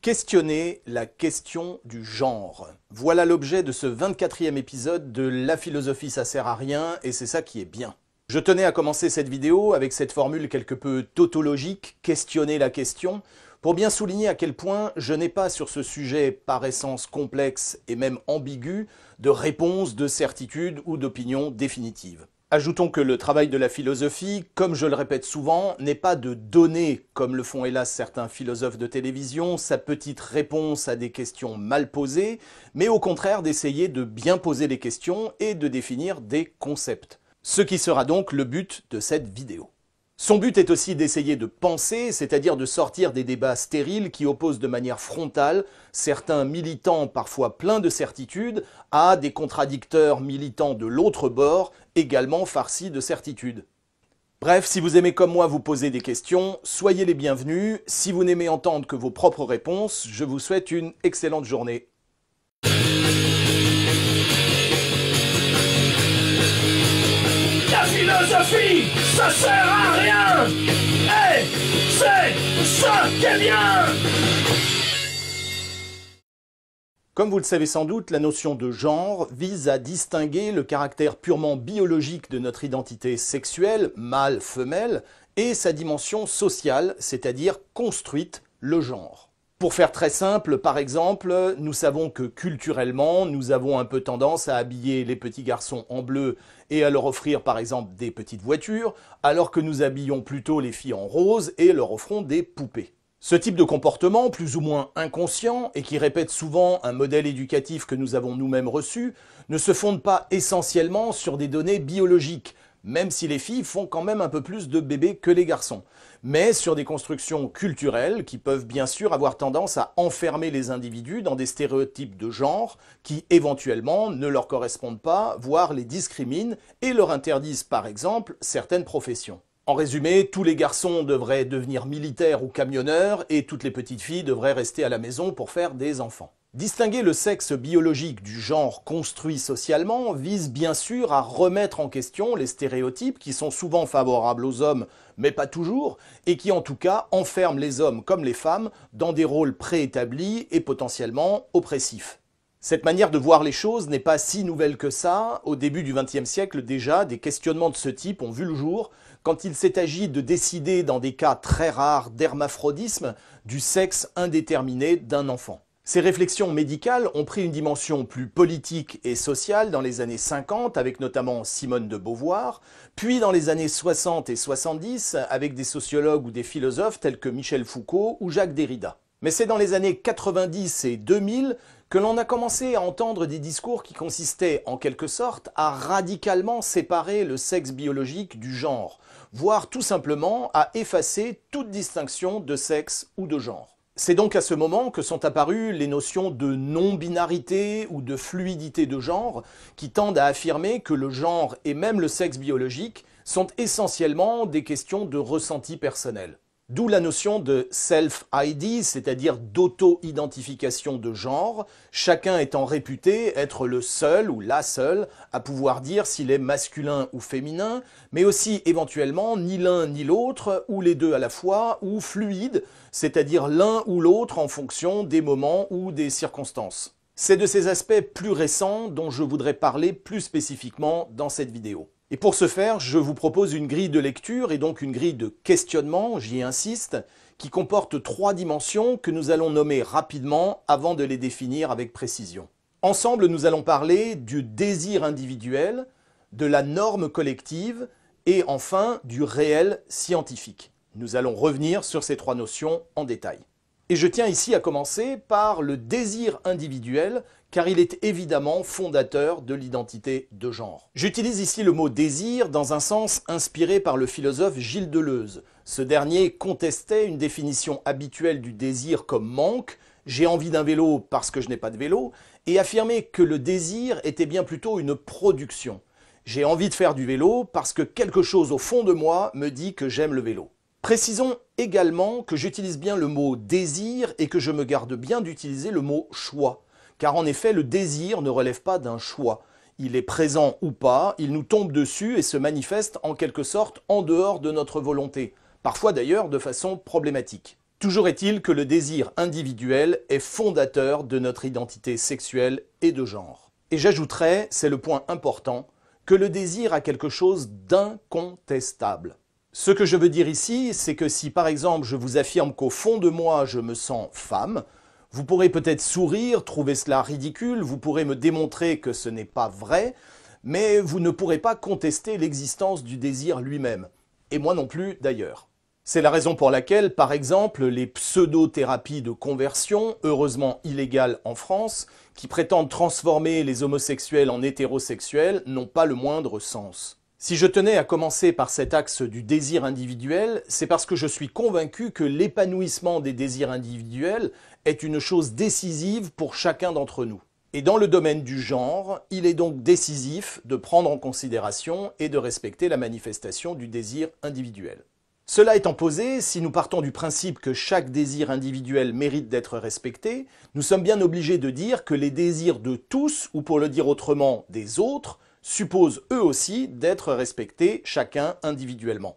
Questionner la question du genre. Voilà l'objet de ce 24e épisode de La philosophie ça sert à rien et c'est ça qui est bien. Je tenais à commencer cette vidéo avec cette formule quelque peu tautologique, questionner la question, pour bien souligner à quel point je n'ai pas sur ce sujet par essence complexe et même ambigu de réponse, de certitude ou d'opinion définitive. Ajoutons que le travail de la philosophie, comme je le répète souvent, n'est pas de donner, comme le font hélas certains philosophes de télévision, sa petite réponse à des questions mal posées, mais au contraire d'essayer de bien poser les questions et de définir des concepts. Ce qui sera donc le but de cette vidéo. Son but est aussi d'essayer de penser, c'est-à-dire de sortir des débats stériles qui opposent de manière frontale certains militants parfois pleins de certitudes à des contradicteurs militants de l'autre bord également farcis de certitude. Bref, si vous aimez comme moi vous poser des questions, soyez les bienvenus. Si vous n'aimez entendre que vos propres réponses, je vous souhaite une excellente journée. ça sert à rien. Eh, c'est Comme vous le savez sans doute, la notion de genre vise à distinguer le caractère purement biologique de notre identité sexuelle, mâle-femelle, et sa dimension sociale, c'est-à-dire construite, le genre. Pour faire très simple, par exemple, nous savons que culturellement, nous avons un peu tendance à habiller les petits garçons en bleu et à leur offrir par exemple des petites voitures, alors que nous habillons plutôt les filles en rose et leur offrons des poupées. Ce type de comportement, plus ou moins inconscient, et qui répète souvent un modèle éducatif que nous avons nous-mêmes reçu, ne se fonde pas essentiellement sur des données biologiques, même si les filles font quand même un peu plus de bébés que les garçons mais sur des constructions culturelles qui peuvent bien sûr avoir tendance à enfermer les individus dans des stéréotypes de genre qui éventuellement ne leur correspondent pas, voire les discriminent et leur interdisent par exemple certaines professions. En résumé, tous les garçons devraient devenir militaires ou camionneurs et toutes les petites filles devraient rester à la maison pour faire des enfants. Distinguer le sexe biologique du genre construit socialement vise bien sûr à remettre en question les stéréotypes qui sont souvent favorables aux hommes, mais pas toujours, et qui en tout cas enferment les hommes comme les femmes dans des rôles préétablis et potentiellement oppressifs. Cette manière de voir les choses n'est pas si nouvelle que ça. Au début du XXe siècle déjà, des questionnements de ce type ont vu le jour quand il s'est agi de décider dans des cas très rares d'hermaphrodisme du sexe indéterminé d'un enfant. Ces réflexions médicales ont pris une dimension plus politique et sociale dans les années 50, avec notamment Simone de Beauvoir, puis dans les années 60 et 70, avec des sociologues ou des philosophes tels que Michel Foucault ou Jacques Derrida. Mais c'est dans les années 90 et 2000 que l'on a commencé à entendre des discours qui consistaient en quelque sorte à radicalement séparer le sexe biologique du genre, voire tout simplement à effacer toute distinction de sexe ou de genre. C'est donc à ce moment que sont apparues les notions de non-binarité ou de fluidité de genre, qui tendent à affirmer que le genre et même le sexe biologique sont essentiellement des questions de ressenti personnel. D'où la notion de self-ID, c'est-à-dire d'auto-identification de genre, chacun étant réputé être le seul ou la seule à pouvoir dire s'il est masculin ou féminin, mais aussi éventuellement ni l'un ni l'autre, ou les deux à la fois, ou fluide, c'est-à-dire l'un ou l'autre en fonction des moments ou des circonstances. C'est de ces aspects plus récents dont je voudrais parler plus spécifiquement dans cette vidéo. Et pour ce faire, je vous propose une grille de lecture et donc une grille de questionnement, j'y insiste, qui comporte trois dimensions que nous allons nommer rapidement avant de les définir avec précision. Ensemble, nous allons parler du désir individuel, de la norme collective et enfin du réel scientifique. Nous allons revenir sur ces trois notions en détail. Et je tiens ici à commencer par le désir individuel, car il est évidemment fondateur de l'identité de genre. J'utilise ici le mot désir dans un sens inspiré par le philosophe Gilles Deleuze. Ce dernier contestait une définition habituelle du désir comme manque, j'ai envie d'un vélo parce que je n'ai pas de vélo, et affirmait que le désir était bien plutôt une production. J'ai envie de faire du vélo parce que quelque chose au fond de moi me dit que j'aime le vélo. Précisons également que j'utilise bien le mot désir et que je me garde bien d'utiliser le mot choix, car en effet le désir ne relève pas d'un choix. Il est présent ou pas, il nous tombe dessus et se manifeste en quelque sorte en dehors de notre volonté, parfois d'ailleurs de façon problématique. Toujours est-il que le désir individuel est fondateur de notre identité sexuelle et de genre. Et j'ajouterai, c'est le point important, que le désir a quelque chose d'incontestable. Ce que je veux dire ici, c'est que si par exemple je vous affirme qu'au fond de moi je me sens femme, vous pourrez peut-être sourire, trouver cela ridicule, vous pourrez me démontrer que ce n'est pas vrai, mais vous ne pourrez pas contester l'existence du désir lui-même, et moi non plus d'ailleurs. C'est la raison pour laquelle, par exemple, les pseudo-thérapies de conversion, heureusement illégales en France, qui prétendent transformer les homosexuels en hétérosexuels, n'ont pas le moindre sens. Si je tenais à commencer par cet axe du désir individuel, c'est parce que je suis convaincu que l'épanouissement des désirs individuels est une chose décisive pour chacun d'entre nous. Et dans le domaine du genre, il est donc décisif de prendre en considération et de respecter la manifestation du désir individuel. Cela étant posé, si nous partons du principe que chaque désir individuel mérite d'être respecté, nous sommes bien obligés de dire que les désirs de tous, ou pour le dire autrement, des autres, supposent eux aussi d'être respectés chacun individuellement.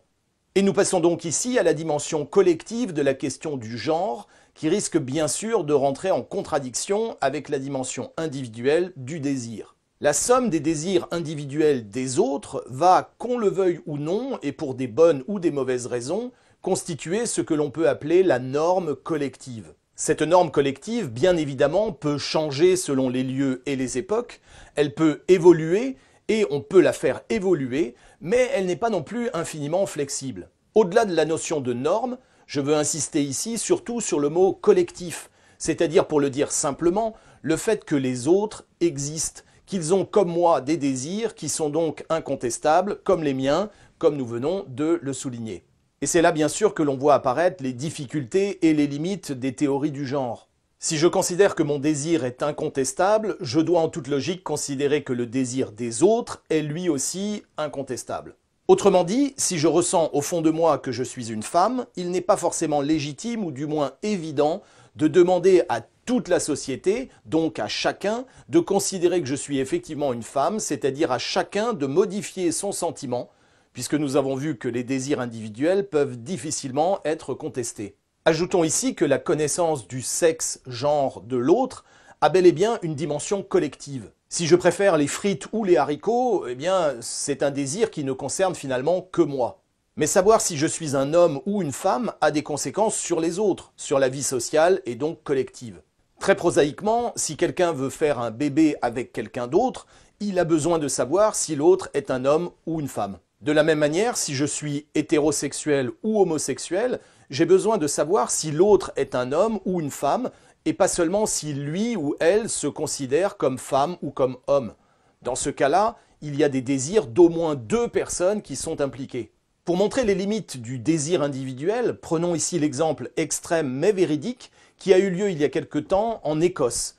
Et nous passons donc ici à la dimension collective de la question du genre, qui risque bien sûr de rentrer en contradiction avec la dimension individuelle du désir. La somme des désirs individuels des autres va, qu'on le veuille ou non, et pour des bonnes ou des mauvaises raisons, constituer ce que l'on peut appeler la norme collective. Cette norme collective, bien évidemment, peut changer selon les lieux et les époques, elle peut évoluer, et on peut la faire évoluer, mais elle n'est pas non plus infiniment flexible. Au-delà de la notion de norme, je veux insister ici surtout sur le mot collectif, c'est-à-dire pour le dire simplement, le fait que les autres existent, qu'ils ont comme moi des désirs qui sont donc incontestables, comme les miens, comme nous venons de le souligner. Et c'est là bien sûr que l'on voit apparaître les difficultés et les limites des théories du genre. Si je considère que mon désir est incontestable, je dois en toute logique considérer que le désir des autres est lui aussi incontestable. Autrement dit, si je ressens au fond de moi que je suis une femme, il n'est pas forcément légitime ou du moins évident de demander à toute la société, donc à chacun, de considérer que je suis effectivement une femme, c'est-à-dire à chacun de modifier son sentiment, puisque nous avons vu que les désirs individuels peuvent difficilement être contestés. Ajoutons ici que la connaissance du sexe, genre de l'autre a bel et bien une dimension collective. Si je préfère les frites ou les haricots, eh bien, c'est un désir qui ne concerne finalement que moi. Mais savoir si je suis un homme ou une femme a des conséquences sur les autres, sur la vie sociale et donc collective. Très prosaïquement, si quelqu'un veut faire un bébé avec quelqu'un d'autre, il a besoin de savoir si l'autre est un homme ou une femme. De la même manière, si je suis hétérosexuel ou homosexuel, j'ai besoin de savoir si l'autre est un homme ou une femme, et pas seulement si lui ou elle se considère comme femme ou comme homme. Dans ce cas-là, il y a des désirs d'au moins deux personnes qui sont impliquées. Pour montrer les limites du désir individuel, prenons ici l'exemple extrême mais véridique qui a eu lieu il y a quelque temps en Écosse.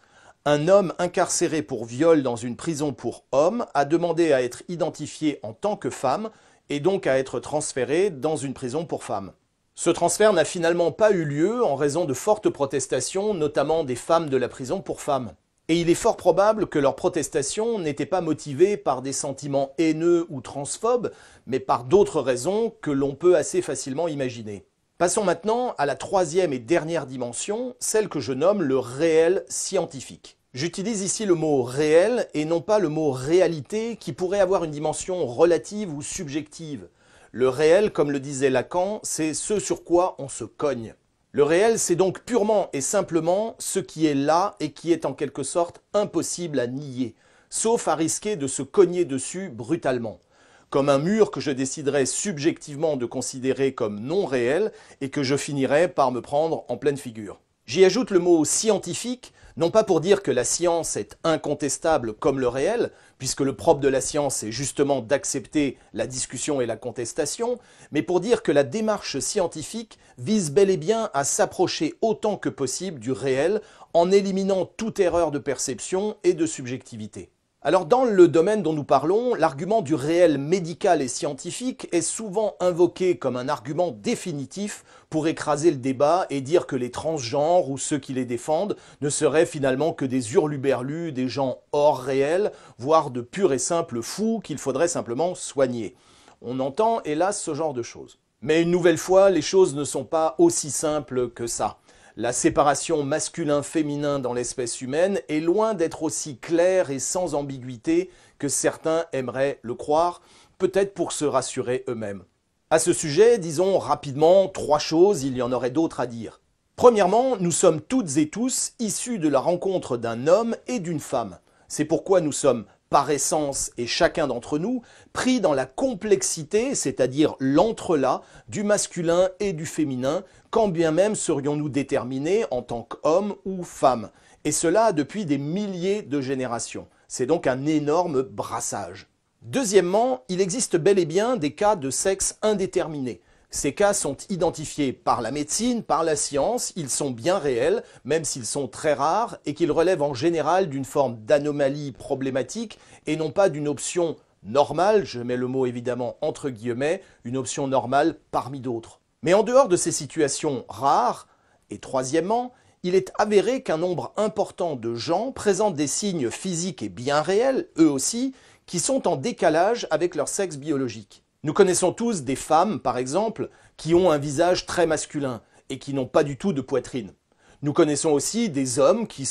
Un homme incarcéré pour viol dans une prison pour hommes a demandé à être identifié en tant que femme et donc à être transféré dans une prison pour femmes. Ce transfert n'a finalement pas eu lieu en raison de fortes protestations, notamment des femmes de la prison pour femmes. Et il est fort probable que leurs protestations n'étaient pas motivées par des sentiments haineux ou transphobes, mais par d'autres raisons que l'on peut assez facilement imaginer. Passons maintenant à la troisième et dernière dimension, celle que je nomme le réel scientifique. J'utilise ici le mot réel et non pas le mot réalité qui pourrait avoir une dimension relative ou subjective. Le réel, comme le disait Lacan, c'est ce sur quoi on se cogne. Le réel, c'est donc purement et simplement ce qui est là et qui est en quelque sorte impossible à nier, sauf à risquer de se cogner dessus brutalement comme un mur que je déciderais subjectivement de considérer comme non réel et que je finirais par me prendre en pleine figure. J'y ajoute le mot scientifique non pas pour dire que la science est incontestable comme le réel, puisque le propre de la science est justement d'accepter la discussion et la contestation, mais pour dire que la démarche scientifique vise bel et bien à s'approcher autant que possible du réel en éliminant toute erreur de perception et de subjectivité. Alors dans le domaine dont nous parlons, l'argument du réel médical et scientifique est souvent invoqué comme un argument définitif pour écraser le débat et dire que les transgenres ou ceux qui les défendent ne seraient finalement que des hurluberlus, des gens hors réel, voire de purs et simples fous qu'il faudrait simplement soigner. On entend hélas ce genre de choses. Mais une nouvelle fois, les choses ne sont pas aussi simples que ça. La séparation masculin-féminin dans l'espèce humaine est loin d'être aussi claire et sans ambiguïté que certains aimeraient le croire, peut-être pour se rassurer eux-mêmes. À ce sujet, disons rapidement trois choses, il y en aurait d'autres à dire. Premièrement, nous sommes toutes et tous issus de la rencontre d'un homme et d'une femme. C'est pourquoi nous sommes par essence et chacun d'entre nous, pris dans la complexité, c'est-à-dire l'entrelac, du masculin et du féminin, quand bien même serions-nous déterminés en tant qu'hommes ou femmes, et cela depuis des milliers de générations. C'est donc un énorme brassage. Deuxièmement, il existe bel et bien des cas de sexe indéterminé. Ces cas sont identifiés par la médecine, par la science, ils sont bien réels, même s'ils sont très rares, et qu'ils relèvent en général d'une forme d'anomalie problématique, et non pas d'une option normale, je mets le mot évidemment entre guillemets, une option normale parmi d'autres. Mais en dehors de ces situations rares, et troisièmement, il est avéré qu'un nombre important de gens présentent des signes physiques et bien réels, eux aussi, qui sont en décalage avec leur sexe biologique. Nous connaissons tous des femmes, par exemple, qui ont un visage très masculin et qui n'ont pas du tout de poitrine. Nous connaissons aussi des hommes qui,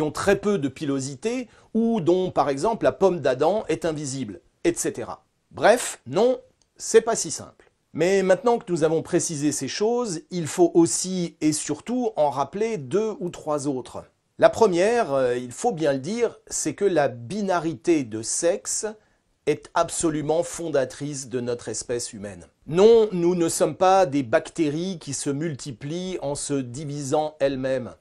ont très peu de pilosité ou dont, par exemple, la pomme d'Adam est invisible, etc. Bref, non, c'est pas si simple. Mais maintenant que nous avons précisé ces choses, il faut aussi et surtout en rappeler deux ou trois autres. La première, euh, il faut bien le dire, c'est que la binarité de sexe est absolument fondatrice de notre espèce humaine. Non, nous ne sommes pas des bactéries qui se multiplient en se divisant elles-mêmes.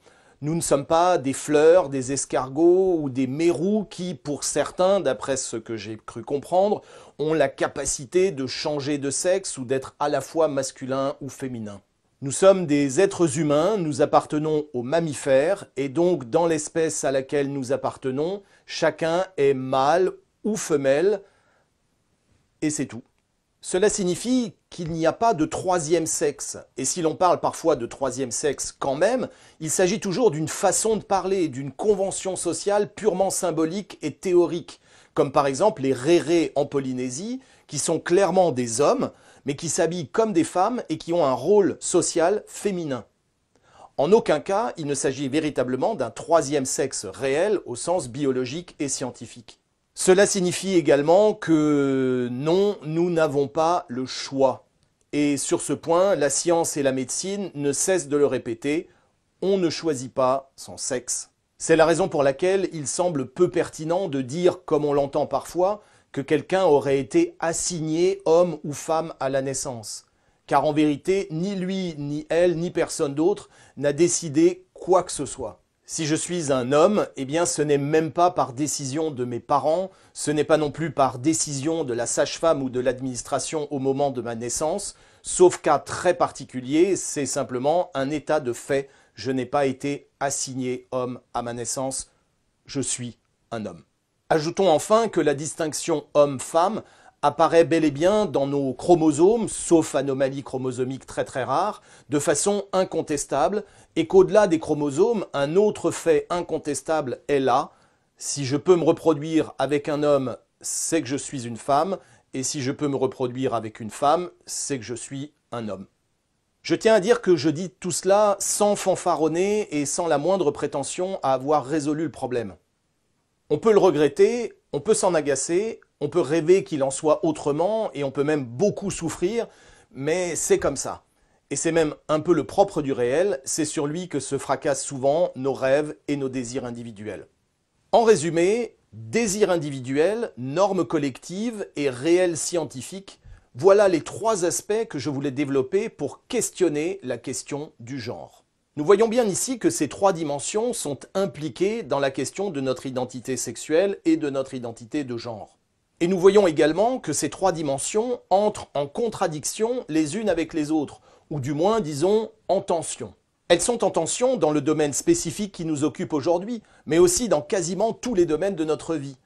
Nous ne sommes pas des fleurs, des escargots ou des mérous qui, pour certains, d'après ce que j'ai cru comprendre, ont la capacité de changer de sexe ou d'être à la fois masculin ou féminin. Nous sommes des êtres humains, nous appartenons aux mammifères, et donc dans l'espèce à laquelle nous appartenons, chacun est mâle ou femelle, et c'est tout. Cela signifie qu'il n'y a pas de troisième sexe. Et si l'on parle parfois de troisième sexe quand même, il s'agit toujours d'une façon de parler, d'une convention sociale purement symbolique et théorique comme par exemple les rérés en Polynésie, qui sont clairement des hommes, mais qui s'habillent comme des femmes et qui ont un rôle social féminin. En aucun cas, il ne s'agit véritablement d'un troisième sexe réel au sens biologique et scientifique. Cela signifie également que non, nous n'avons pas le choix. Et sur ce point, la science et la médecine ne cessent de le répéter, on ne choisit pas son sexe. C'est la raison pour laquelle il semble peu pertinent de dire, comme on l'entend parfois, que quelqu'un aurait été assigné homme ou femme à la naissance. Car en vérité, ni lui, ni elle, ni personne d'autre n'a décidé quoi que ce soit. Si je suis un homme, eh bien ce n'est même pas par décision de mes parents, ce n'est pas non plus par décision de la sage-femme ou de l'administration au moment de ma naissance, sauf cas très particulier, c'est simplement un état de fait je n'ai pas été assigné homme à ma naissance, je suis un homme. Ajoutons enfin que la distinction homme-femme apparaît bel et bien dans nos chromosomes, sauf anomalies chromosomiques très très rares, de façon incontestable, et qu'au-delà des chromosomes, un autre fait incontestable est là. Si je peux me reproduire avec un homme, c'est que je suis une femme, et si je peux me reproduire avec une femme, c'est que je suis un homme. Je tiens à dire que je dis tout cela sans fanfaronner et sans la moindre prétention à avoir résolu le problème. On peut le regretter, on peut s'en agacer, on peut rêver qu'il en soit autrement et on peut même beaucoup souffrir, mais c'est comme ça. Et c'est même un peu le propre du réel, c'est sur lui que se fracassent souvent nos rêves et nos désirs individuels. En résumé, désir individuel, normes collectives et réel scientifique voilà les trois aspects que je voulais développer pour questionner la question du genre. Nous voyons bien ici que ces trois dimensions sont impliquées dans la question de notre identité sexuelle et de notre identité de genre. Et nous voyons également que ces trois dimensions entrent en contradiction les unes avec les autres, ou du moins, disons, en tension. Elles sont en tension dans le domaine spécifique qui nous occupe aujourd'hui, mais aussi dans quasiment tous les domaines de notre vie.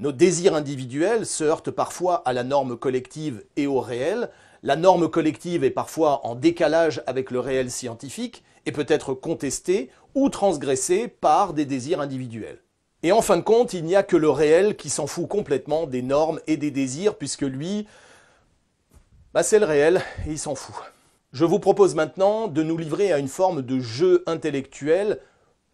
Nos désirs individuels se heurtent parfois à la norme collective et au réel. La norme collective est parfois en décalage avec le réel scientifique et peut être contestée ou transgressée par des désirs individuels. Et en fin de compte, il n'y a que le réel qui s'en fout complètement des normes et des désirs, puisque lui, bah c'est le réel, et il s'en fout. Je vous propose maintenant de nous livrer à une forme de jeu intellectuel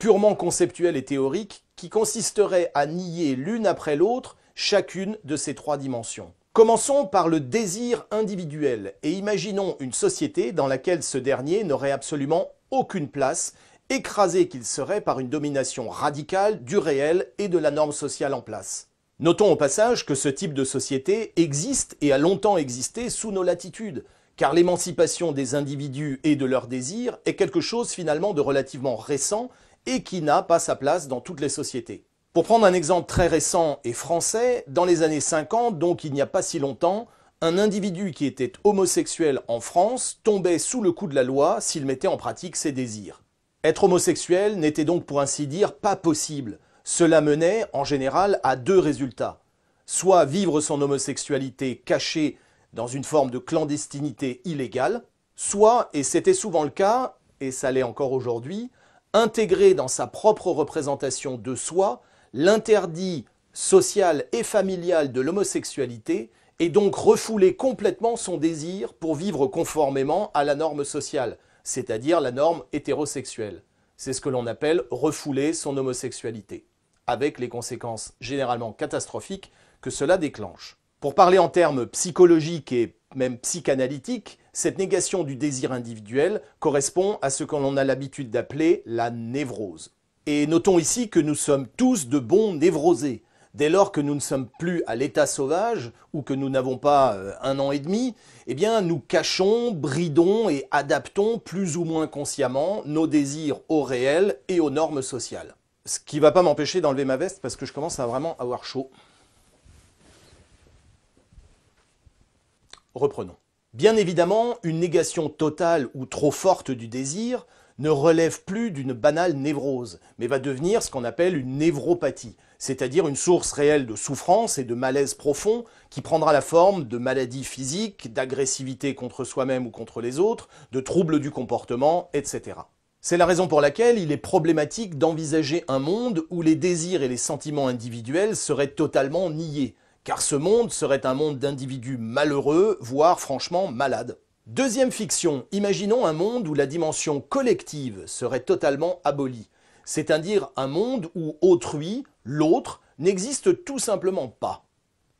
purement conceptuel et théorique qui consisterait à nier l'une après l'autre chacune de ces trois dimensions. Commençons par le désir individuel et imaginons une société dans laquelle ce dernier n'aurait absolument aucune place, écrasé qu'il serait par une domination radicale du réel et de la norme sociale en place. Notons au passage que ce type de société existe et a longtemps existé sous nos latitudes, car l'émancipation des individus et de leurs désirs est quelque chose finalement de relativement récent et qui n'a pas sa place dans toutes les sociétés. Pour prendre un exemple très récent et français, dans les années 50, donc il n'y a pas si longtemps, un individu qui était homosexuel en France tombait sous le coup de la loi s'il mettait en pratique ses désirs. Être homosexuel n'était donc pour ainsi dire pas possible. Cela menait en général à deux résultats. Soit vivre son homosexualité cachée dans une forme de clandestinité illégale, soit, et c'était souvent le cas, et ça l'est encore aujourd'hui, intégrer dans sa propre représentation de soi l'interdit social et familial de l'homosexualité et donc refouler complètement son désir pour vivre conformément à la norme sociale, c'est-à-dire la norme hétérosexuelle. C'est ce que l'on appelle refouler son homosexualité, avec les conséquences généralement catastrophiques que cela déclenche. Pour parler en termes psychologiques et même psychanalytique, cette négation du désir individuel correspond à ce que l'on a l'habitude d'appeler la névrose. Et notons ici que nous sommes tous de bons névrosés. Dès lors que nous ne sommes plus à l'état sauvage ou que nous n'avons pas euh, un an et demi, eh bien nous cachons, bridons et adaptons plus ou moins consciemment nos désirs au réel et aux normes sociales. Ce qui ne va pas m'empêcher d'enlever ma veste parce que je commence à vraiment avoir chaud. Reprenons. Bien évidemment, une négation totale ou trop forte du désir ne relève plus d'une banale névrose, mais va devenir ce qu'on appelle une névropathie, c'est-à-dire une source réelle de souffrance et de malaise profond qui prendra la forme de maladies physiques, d'agressivité contre soi-même ou contre les autres, de troubles du comportement, etc. C'est la raison pour laquelle il est problématique d'envisager un monde où les désirs et les sentiments individuels seraient totalement niés, car ce monde serait un monde d'individus malheureux, voire franchement malades. Deuxième fiction, imaginons un monde où la dimension collective serait totalement abolie, c'est-à-dire un monde où autrui, l'autre, n'existe tout simplement pas.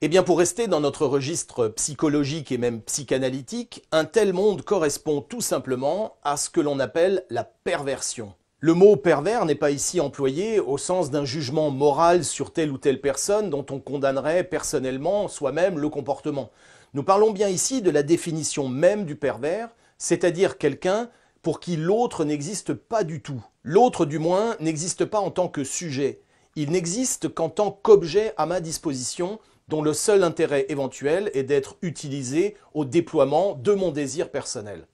Eh bien pour rester dans notre registre psychologique et même psychanalytique, un tel monde correspond tout simplement à ce que l'on appelle la perversion. Le mot pervers n'est pas ici employé au sens d'un jugement moral sur telle ou telle personne dont on condamnerait personnellement soi-même le comportement. Nous parlons bien ici de la définition même du pervers, c'est-à-dire quelqu'un pour qui l'autre n'existe pas du tout. L'autre du moins n'existe pas en tant que sujet, il n'existe qu'en tant qu'objet à ma disposition dont le seul intérêt éventuel est d'être utilisé au déploiement de mon désir personnel.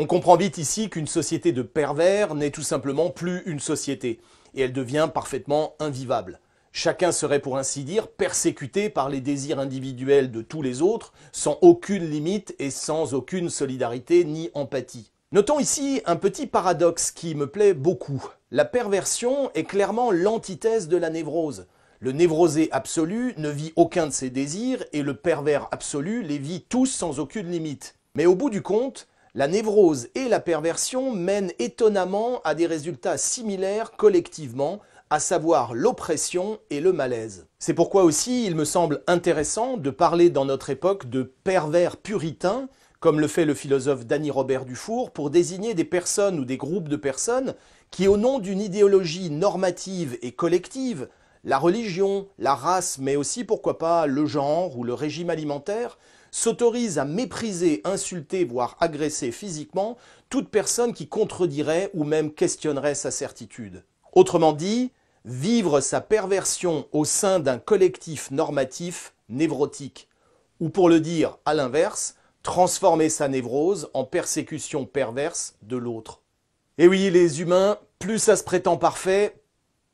On comprend vite ici qu'une société de pervers n'est tout simplement plus une société, et elle devient parfaitement invivable. Chacun serait pour ainsi dire persécuté par les désirs individuels de tous les autres, sans aucune limite et sans aucune solidarité ni empathie. Notons ici un petit paradoxe qui me plaît beaucoup. La perversion est clairement l'antithèse de la névrose. Le névrosé absolu ne vit aucun de ses désirs et le pervers absolu les vit tous sans aucune limite. Mais au bout du compte, la névrose et la perversion mènent étonnamment à des résultats similaires collectivement, à savoir l'oppression et le malaise. C'est pourquoi aussi il me semble intéressant de parler dans notre époque de pervers puritains, comme le fait le philosophe Danny Robert Dufour, pour désigner des personnes ou des groupes de personnes qui, au nom d'une idéologie normative et collective, la religion, la race, mais aussi pourquoi pas le genre ou le régime alimentaire, s'autorise à mépriser, insulter, voire agresser physiquement toute personne qui contredirait ou même questionnerait sa certitude. Autrement dit, vivre sa perversion au sein d'un collectif normatif névrotique, ou pour le dire à l'inverse, transformer sa névrose en persécution perverse de l'autre. Et oui, les humains, plus ça se prétend parfait,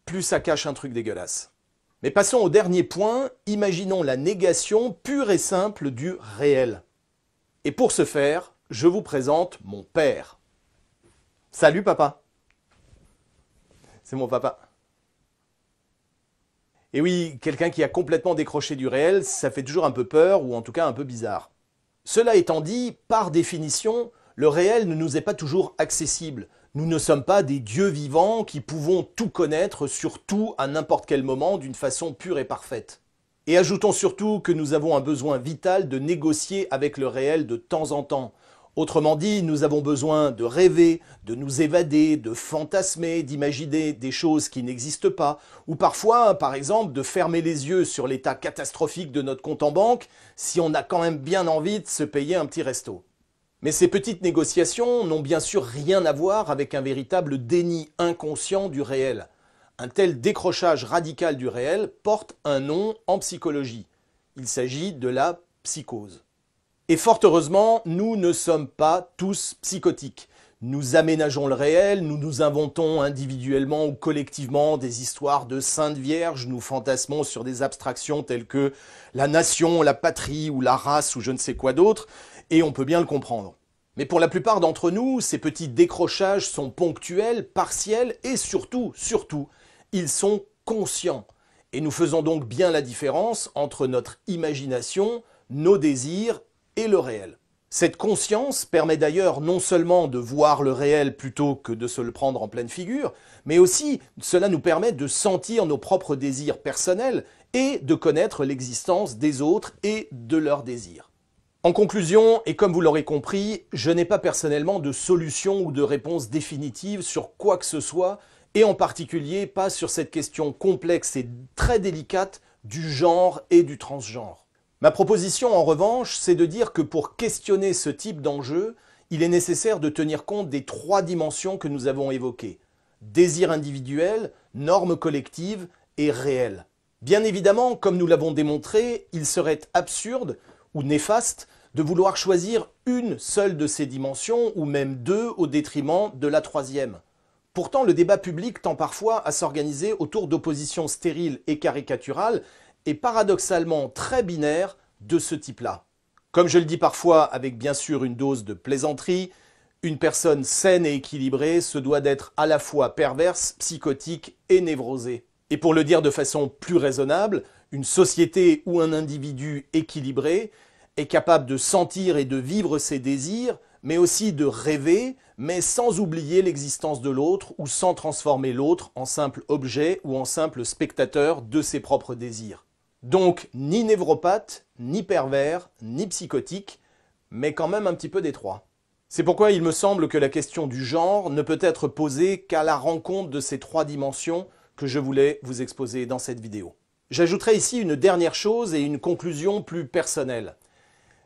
plus ça cache un truc dégueulasse. Mais passons au dernier point, imaginons la négation pure et simple du réel. Et pour ce faire, je vous présente mon père. Salut papa. C'est mon papa. Et oui, quelqu'un qui a complètement décroché du réel, ça fait toujours un peu peur ou en tout cas un peu bizarre. Cela étant dit, par définition, le réel ne nous est pas toujours accessible. Nous ne sommes pas des dieux vivants qui pouvons tout connaître sur tout à n'importe quel moment d'une façon pure et parfaite. Et ajoutons surtout que nous avons un besoin vital de négocier avec le réel de temps en temps. Autrement dit, nous avons besoin de rêver, de nous évader, de fantasmer, d'imaginer des choses qui n'existent pas, ou parfois, par exemple, de fermer les yeux sur l'état catastrophique de notre compte en banque si on a quand même bien envie de se payer un petit resto. Mais ces petites négociations n'ont bien sûr rien à voir avec un véritable déni inconscient du réel. Un tel décrochage radical du réel porte un nom en psychologie. Il s'agit de la psychose. Et fort heureusement, nous ne sommes pas tous psychotiques. Nous aménageons le réel, nous nous inventons individuellement ou collectivement des histoires de Sainte Vierge, nous fantasmons sur des abstractions telles que la nation, la patrie ou la race ou je ne sais quoi d'autre, et on peut bien le comprendre. Mais pour la plupart d'entre nous, ces petits décrochages sont ponctuels, partiels, et surtout, surtout, ils sont conscients. Et nous faisons donc bien la différence entre notre imagination, nos désirs et le réel. Cette conscience permet d'ailleurs non seulement de voir le réel plutôt que de se le prendre en pleine figure, mais aussi cela nous permet de sentir nos propres désirs personnels et de connaître l'existence des autres et de leurs désirs. En conclusion, et comme vous l'aurez compris, je n'ai pas personnellement de solution ou de réponse définitive sur quoi que ce soit, et en particulier pas sur cette question complexe et très délicate du genre et du transgenre. Ma proposition en revanche, c'est de dire que pour questionner ce type d'enjeu, il est nécessaire de tenir compte des trois dimensions que nous avons évoquées. Désir individuel, normes collectives et réel. Bien évidemment, comme nous l'avons démontré, il serait absurde ou néfaste de vouloir choisir une seule de ces dimensions, ou même deux, au détriment de la troisième. Pourtant, le débat public tend parfois à s'organiser autour d'oppositions stériles et caricaturales, et paradoxalement très binaires, de ce type-là. Comme je le dis parfois avec bien sûr une dose de plaisanterie, une personne saine et équilibrée se doit d'être à la fois perverse, psychotique et névrosée. Et pour le dire de façon plus raisonnable, une société ou un individu équilibré est capable de sentir et de vivre ses désirs, mais aussi de rêver, mais sans oublier l'existence de l'autre ou sans transformer l'autre en simple objet ou en simple spectateur de ses propres désirs. Donc ni névropathe, ni pervers, ni psychotique, mais quand même un petit peu détroit. C'est pourquoi il me semble que la question du genre ne peut être posée qu'à la rencontre de ces trois dimensions que je voulais vous exposer dans cette vidéo. J'ajouterai ici une dernière chose et une conclusion plus personnelle.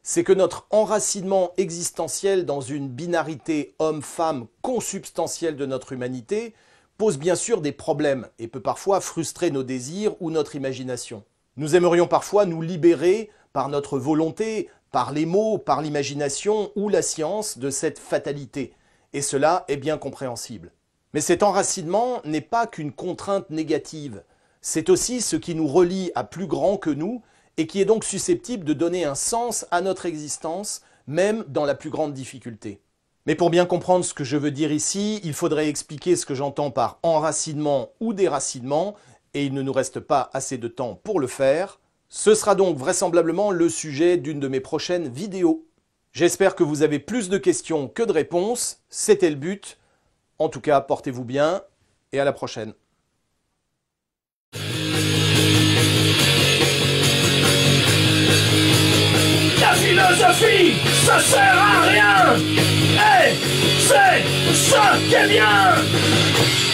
C'est que notre enracinement existentiel dans une binarité homme-femme consubstantielle de notre humanité pose bien sûr des problèmes et peut parfois frustrer nos désirs ou notre imagination. Nous aimerions parfois nous libérer par notre volonté, par les mots, par l'imagination ou la science de cette fatalité, et cela est bien compréhensible. Mais cet enracinement n'est pas qu'une contrainte négative, c'est aussi ce qui nous relie à plus grand que nous et qui est donc susceptible de donner un sens à notre existence, même dans la plus grande difficulté. Mais pour bien comprendre ce que je veux dire ici, il faudrait expliquer ce que j'entends par enracinement ou déracinement, et il ne nous reste pas assez de temps pour le faire. Ce sera donc vraisemblablement le sujet d'une de mes prochaines vidéos. J'espère que vous avez plus de questions que de réponses, c'était le but. En tout cas, portez-vous bien et à la prochaine. philosophie, ça sert à rien. Et eh, c'est ça qui est bien.